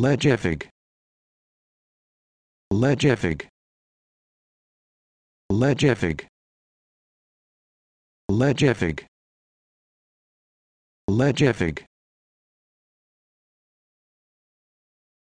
Legifig. Legifig. Legifig. Legifig. Legifig.